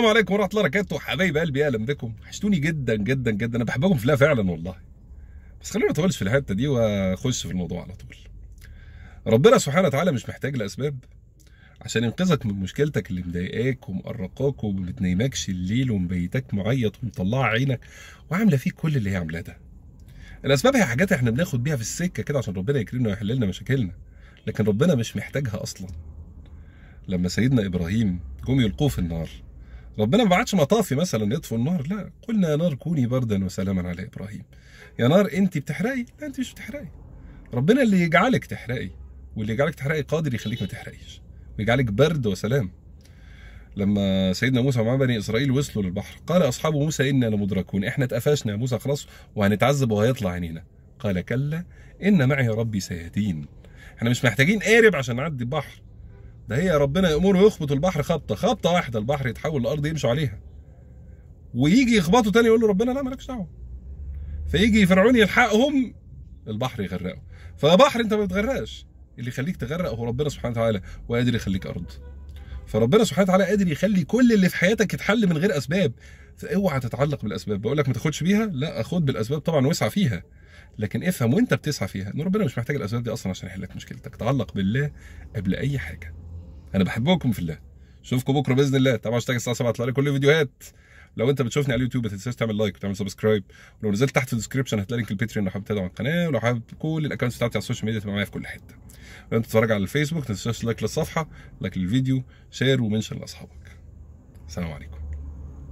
السلام عليكم ورحمه الله وبركاته حبايب قلبي اهلا بكم وحشتوني جدا جدا جدا انا بحبكم في الله فعلا والله بس خلينا ما في الحته دي واخش في الموضوع على طول ربنا سبحانه وتعالى مش محتاج لاسباب عشان ينقذك من مشكلتك اللي مضايقاك ومقرقاك وما الليل ومبيتك معيط ومطلعه عينك وعامله فيك كل اللي هي عاملاه ده الاسباب هي حاجات احنا بناخد بيها في السكه كده عشان ربنا يكرمنا ويحل لنا مشاكلنا لكن ربنا مش محتاجها اصلا لما سيدنا ابراهيم جم يلقوه في النار ربنا ما بعتش مطافي مثلا يطفوا النار لا قلنا يا نار كوني بردا وسلاما على ابراهيم يا نار انت بتحرقي لا انت مش بتحرقي ربنا اللي يجعلك تحرقي واللي يجعلك تحرقي قادر يخليك ما تحرقيش ويجعلك برد وسلام لما سيدنا موسى ومع بني اسرائيل وصلوا للبحر قال اصحاب موسى انا لمدركون احنا اتقفشنا يا موسى خلاص وهنتعذب وهيطلع عينينا قال كلا ان معي ربي سيهدين احنا مش محتاجين قارب عشان نعدي البحر ده هي ربنا يأمره يخبط البحر خبطة خبطة واحدة البحر يتحول لأرض يمشوا عليها ويجي يخبطه تاني يقول له ربنا لا مالكش دعوة فيجي فرعون يلحقهم البحر يغرقه فبحر انت ما بتغرقش اللي يخليك تغرق هو ربنا سبحانه وتعالى وقادر يخليك ارض فربنا سبحانه وتعالى قادر يخلي كل اللي في حياتك يتحل من غير اسباب فاوعى تتعلق بالاسباب بقول لك ما تاخدش بيها لا خد بالاسباب طبعا واسعى فيها لكن افهم وانت بتسعى فيها ان ربنا مش محتاج الاسباب دي اصلا عشان يحل لك مشكلتك تعلق بالله قبل اي حاجه انا بحبكم في الله اشوفكم بكره باذن الله طبعا اشتغل الساعه 7 اطلع لي كل الفيديوهات لو انت بتشوفني على اليوتيوب ما تنساش تعمل لايك وتعمل سبسكرايب ولو نزلت تحت في الديسكربشن هتلاقي لينك الباتريون لو حابب تدعم القناه ولو حابب كل الاكونتس بتاعتي على السوشيال ميديا تبقى معايا في كل حته لو انت بتتفرج على الفيسبوك ما تنساش لايك للصفحه لايك للفيديو شير ومنشن لاصحابك سلام عليكم